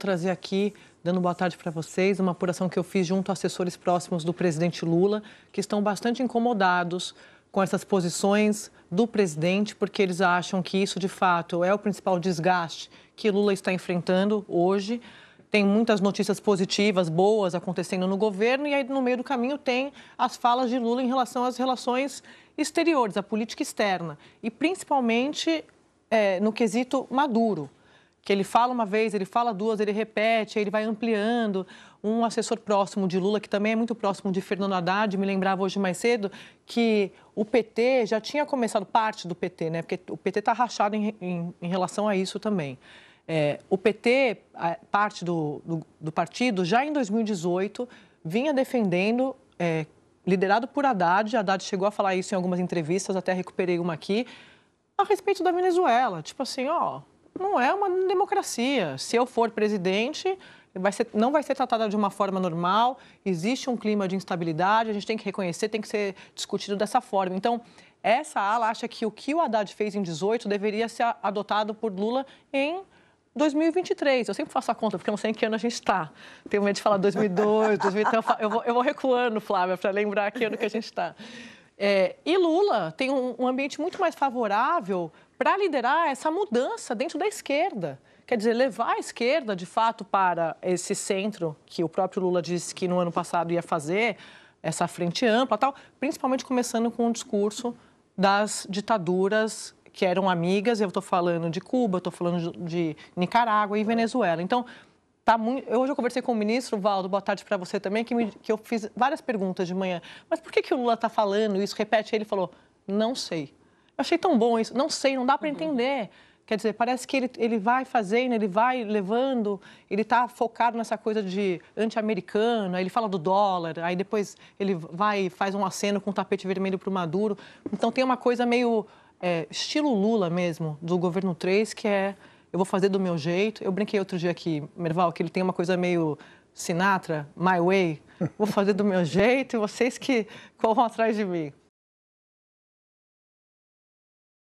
trazer aqui, dando boa tarde para vocês, uma apuração que eu fiz junto a assessores próximos do presidente Lula, que estão bastante incomodados com essas posições do presidente, porque eles acham que isso de fato é o principal desgaste que Lula está enfrentando hoje. Tem muitas notícias positivas, boas acontecendo no governo, e aí no meio do caminho tem as falas de Lula em relação às relações exteriores, à política externa, e principalmente é, no quesito Maduro que ele fala uma vez, ele fala duas, ele repete, ele vai ampliando. Um assessor próximo de Lula, que também é muito próximo de Fernando Haddad, me lembrava hoje mais cedo que o PT já tinha começado, parte do PT, né? Porque o PT está rachado em, em, em, relação a isso também. É, o PT, parte do, do, do, partido, já em 2018 vinha defendendo. É, liderado por Haddad, Haddad chegou a falar isso em algumas entrevistas, até recuperei uma aqui, a respeito da Venezuela. Tipo assim, ó, não é uma democracia. Se eu for presidente, vai ser, não vai ser tratada de uma forma normal, existe um clima de instabilidade, a gente tem que reconhecer, tem que ser discutido dessa forma. Então, essa ala acha que o que o Haddad fez em 18 deveria ser adotado por Lula em 2023. Eu sempre faço a conta, porque eu não sei em que ano a gente está. Tenho medo de falar 2002, 2003. Então, eu vou, eu vou recuando, Flávia, para lembrar que ano que a gente está. É, e Lula tem um, um ambiente muito mais favorável para liderar essa mudança dentro da esquerda. Quer dizer, levar a esquerda, de fato, para esse centro que o próprio Lula disse que no ano passado ia fazer, essa frente ampla tal, principalmente começando com o discurso das ditaduras que eram amigas, eu estou falando de Cuba, estou falando de Nicarágua e Venezuela. Então, tá muito... hoje eu conversei com o ministro, Valdo, boa tarde para você também, que, me... que eu fiz várias perguntas de manhã. Mas por que, que o Lula está falando isso? Repete, ele falou, não sei achei tão bom isso. Não sei, não dá para uhum. entender. Quer dizer, parece que ele, ele vai fazendo, ele vai levando, ele está focado nessa coisa de anti-americano, ele fala do dólar, aí depois ele vai e faz um aceno com um tapete vermelho para o Maduro. Então tem uma coisa meio é, estilo Lula mesmo, do governo 3, que é eu vou fazer do meu jeito. Eu brinquei outro dia aqui, Merval, que ele tem uma coisa meio Sinatra, My Way, vou fazer do meu jeito, vocês que corram atrás de mim.